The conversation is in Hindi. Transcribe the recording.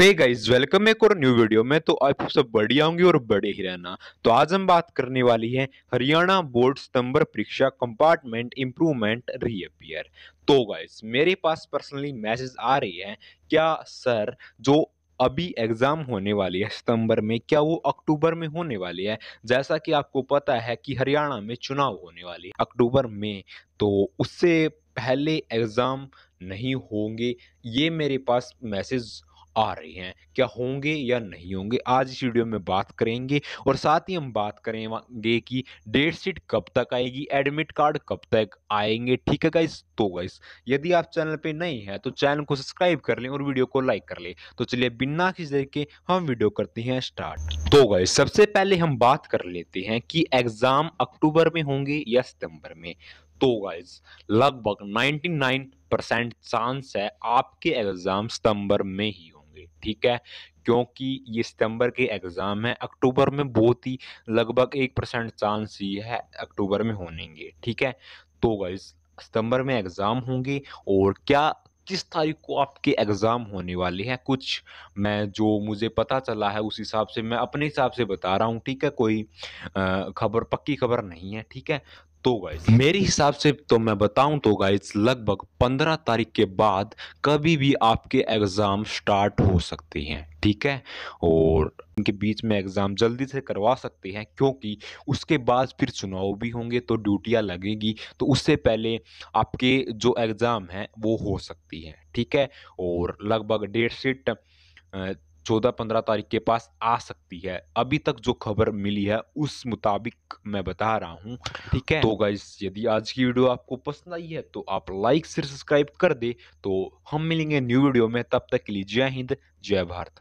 हे गाइस वेलकम एक और न्यू वीडियो में तो आप सब बढ़िया होंगे और बड़े ही रहना तो आज हम बात करने वाली है हरियाणा बोर्ड सितंबर परीक्षा कंपार्टमेंट इम्प्रूवमेंट रीअपियर तो गाइस मेरे पास पर्सनली मैसेज आ रही है क्या सर जो अभी एग्ज़ाम होने वाली है सितंबर में क्या वो अक्टूबर में होने वाली है जैसा कि आपको पता है कि हरियाणा में चुनाव होने वाली है अक्टूबर में तो उससे पहले एग्ज़ाम नहीं होंगे ये मेरे पास मैसेज आ रहे हैं क्या होंगे या नहीं होंगे आज इस वीडियो में बात करेंगे और साथ ही हम बात करेंगे कि डेट शीट कब तक आएगी एडमिट कार्ड कब तक आएंगे ठीक है गाइस तो गाइस यदि आप चैनल पे नहीं हैं तो चैनल को सब्सक्राइब कर लें और वीडियो को लाइक कर लें तो चलिए बिना किस देर के हम वीडियो करते हैं स्टार्ट तो गाइस सबसे पहले हम बात कर लेते हैं कि एग्ज़ाम अक्टूबर में होंगे या सितंबर में तो गाइज लगभग 99 परसेंट चांस है आपके एग्ज़ाम सितंबर में ही होंगे होंगे ठीक है क्योंकि ये सितंबर के एग्ज़ाम है अक्टूबर में बहुत ही लगभग एक परसेंट चांस ही है अक्टूबर में होनेंगे ठीक है तो गाइस सितंबर में एग्ज़ाम होंगे और क्या किस तारीख को आपके एग्ज़ाम होने वाले हैं कुछ मैं जो मुझे पता चला है उस हिसाब से मैं अपने हिसाब से बता रहा हूँ ठीक है कोई खबर पक्की खबर नहीं है ठीक है तो गाइज मेरे हिसाब से तो मैं बताऊं तो गाइज लगभग 15 तारीख के बाद कभी भी आपके एग्ज़ाम स्टार्ट हो सकते हैं ठीक है और उनके बीच में एग्ज़ाम जल्दी से करवा सकते हैं क्योंकि उसके बाद फिर चुनाव भी होंगे तो ड्यूटियाँ लगेगी तो उससे पहले आपके जो एग्ज़ाम हैं वो हो सकती हैं ठीक है और लगभग डेढ़ शीट चौदह पंद्रह तारीख के पास आ सकती है अभी तक जो खबर मिली है उस मुताबिक मैं बता रहा हूँ ठीक है तो गाइस यदि आज की वीडियो आपको पसंद आई है तो आप लाइक से सब्सक्राइब कर दे तो हम मिलेंगे न्यू वीडियो में तब तक के लिए जय हिंद जय भारत